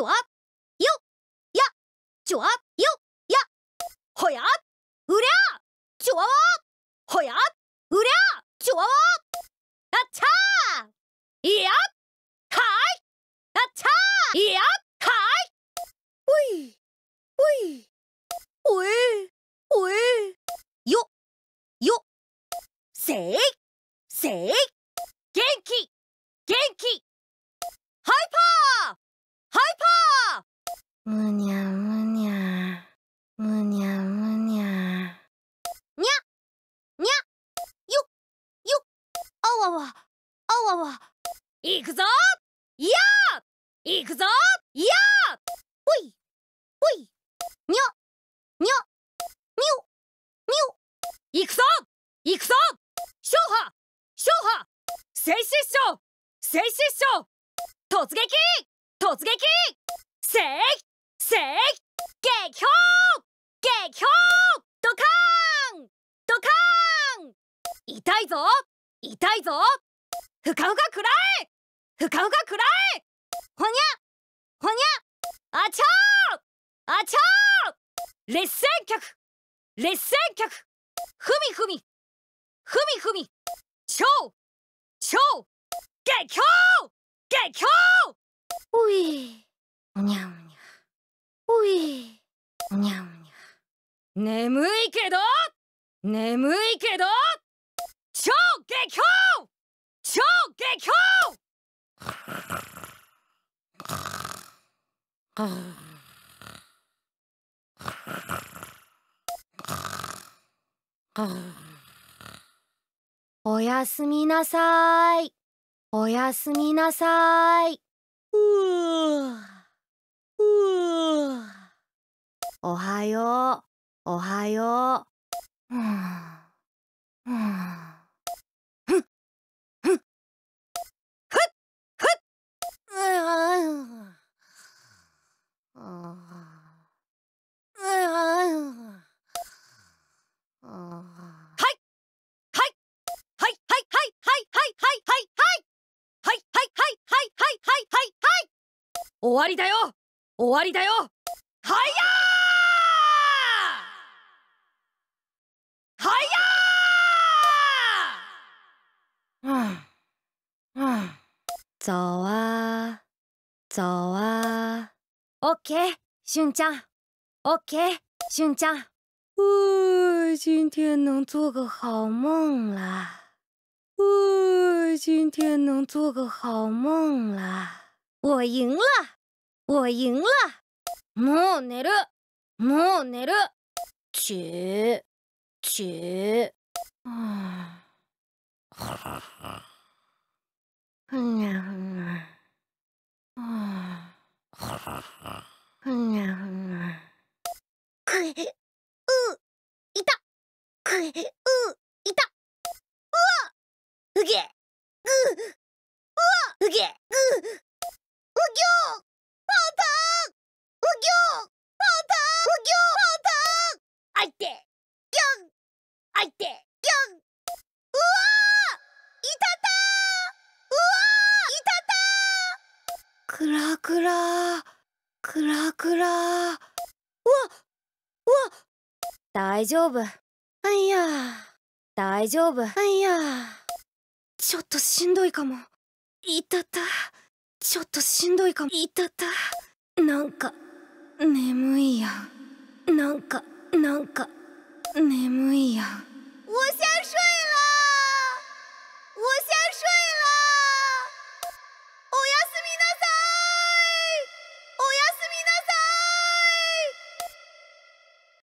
ちょあよやちょあよやほやうりゃちょわわほやうりゃちょわわあっちーいやはいあっちゃーいやはいおいよよむにゃむにゃむにゃむにゃにゃにゃよよあわわあわわいくぞいやいくぞいやほいほいにゃにゃにょにょいくぞいくぞ勝破勝破静止師匠静止師匠突撃突撃いせい激評激評ドカーンドカーン痛いぞ痛いぞふかふかくらえふかふかくらえほにゃほにゃあちゃーあちゃー列戦客列戦客ふみふみふみふみ超超激評激評眠いけど眠いけど超激高超激高おやすみなさい。おやすみなさい。ううおはよう。おはよう。終わりだよ終わりだよ早早啊，早啊！OK，俊ちゃん，OK，俊ちゃん。今天能做个好梦啦！呜，今天能做个好梦啦！我赢了，我赢了！もう寝る、もう寝る。ちゅ、ちゅ。啊。ふにゃふにゃ。ふにゃふにゃ。くえ、う、いた。くえ、う、いた。うわうげ、う、うわうげ、う、うぎょうパパくらくらくらくらうわうわ大丈夫あいや大丈夫あいやちょっとしんどいかもいたたちょっとしんどいかもいたたなんか眠いやなんかなんか眠いやんおしゃ